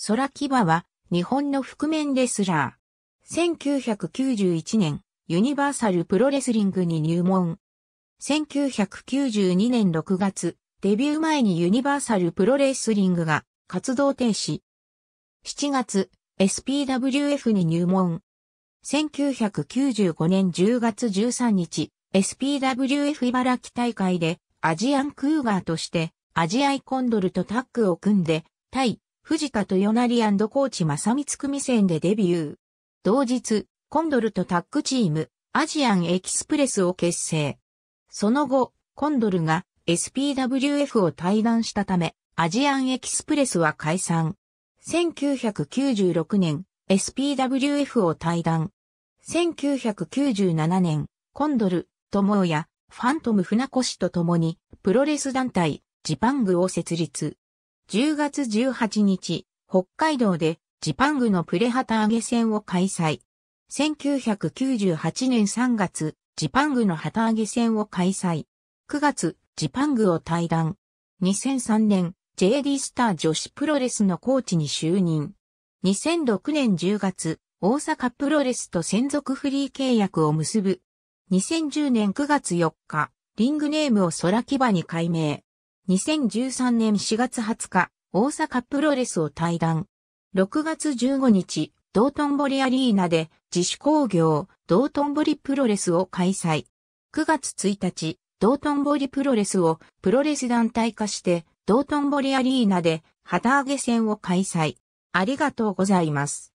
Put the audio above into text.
空き場は、日本の覆面レスラー。1991年、ユニバーサルプロレスリングに入門。1992年6月、デビュー前にユニバーサルプロレスリングが活動停止。7月、SPWF に入門。1995年10月13日、SPWF 茨城大会でアジアンクーガーとしてアジアイコンドルとタッグを組んで、対藤田豊成コーチ正光組戦でデビュー。同日、コンドルとタッグチーム、アジアンエキスプレスを結成。その後、コンドルが SPWF を退団したため、アジアンエキスプレスは解散。1996年、SPWF を退団。1997年、コンドル、友也、ファントム船越と共に、プロレス団体、ジパングを設立。10月18日、北海道でジパングのプレ旗揚げ戦を開催。1998年3月、ジパングの旗揚げ戦を開催。9月、ジパングを退団。2003年、JD スター女子プロレスのコーチに就任。2006年10月、大阪プロレスと専属フリー契約を結ぶ。2010年9月4日、リングネームを空牙に改名。2013年4月20日、大阪プロレスを退団。6月15日、道頓堀アリーナで自主工業、道頓堀プロレスを開催。9月1日、道頓堀プロレスをプロレス団体化して、道頓堀アリーナで旗揚げ戦を開催。ありがとうございます。